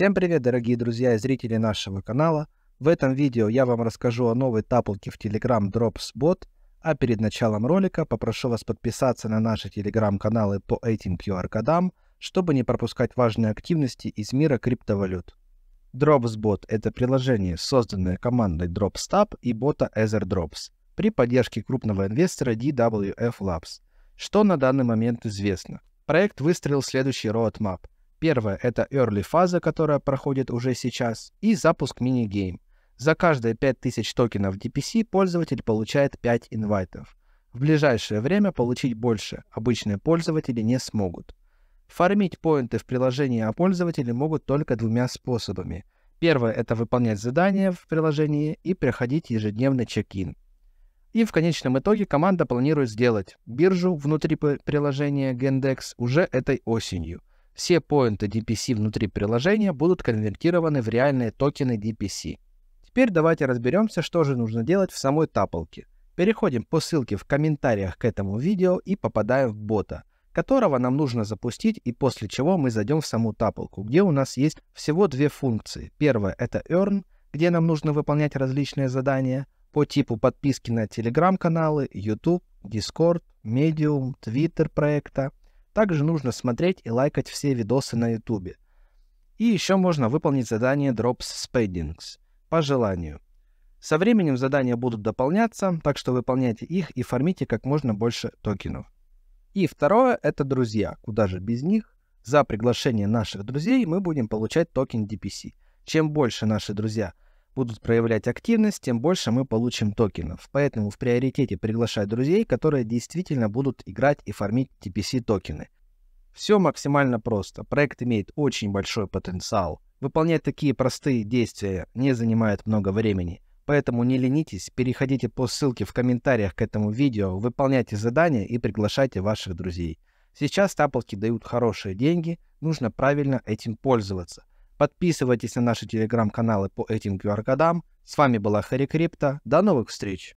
Всем привет, дорогие друзья и зрители нашего канала. В этом видео я вам расскажу о новой таплке в Telegram Drops Bot, а перед началом ролика попрошу вас подписаться на наши Telegram каналы по этим QR-кодам, чтобы не пропускать важные активности из мира криптовалют. DropsBot — это приложение, созданное командой DropsTab и бота EtherDrops при поддержке крупного инвестора DWF Labs, что на данный момент известно. Проект выстроил следующий roadmap — Первое — это early фаза, которая проходит уже сейчас, и запуск мини-гейм. За каждые 5000 токенов DPC пользователь получает 5 инвайтов. В ближайшее время получить больше обычные пользователи не смогут. Фармить поинты в приложении о а пользователе могут только двумя способами. Первое — это выполнять задания в приложении и проходить ежедневный чек-ин. И в конечном итоге команда планирует сделать биржу внутри приложения Gendex уже этой осенью — все поинты DPC внутри приложения будут конвертированы в реальные токены DPC. Теперь давайте разберемся, что же нужно делать в самой таплке. Переходим по ссылке в комментариях к этому видео и попадаем в бота, которого нам нужно запустить и после чего мы зайдем в саму таплку, где у нас есть всего две функции. Первая это earn, где нам нужно выполнять различные задания по типу подписки на телеграм-каналы, YouTube, Discord, Medium, Twitter проекта – также нужно смотреть и лайкать все видосы на YouTube. И еще можно выполнить задание Drops Spadings по желанию. Со временем задания будут дополняться, так что выполняйте их и фармите как можно больше токенов. И второе — это друзья. Куда же без них? За приглашение наших друзей мы будем получать токен DPC. Чем больше наши друзья — будут проявлять активность, тем больше мы получим токенов. Поэтому в приоритете приглашать друзей, которые действительно будут играть и фармить TPC токены. Все максимально просто. Проект имеет очень большой потенциал. Выполнять такие простые действия не занимает много времени. Поэтому не ленитесь, переходите по ссылке в комментариях к этому видео, выполняйте задания и приглашайте ваших друзей. Сейчас таплки дают хорошие деньги, нужно правильно этим пользоваться. Подписывайтесь на наши телеграм-каналы по этим QR-кодам. С вами была Харри Крипто. До новых встреч!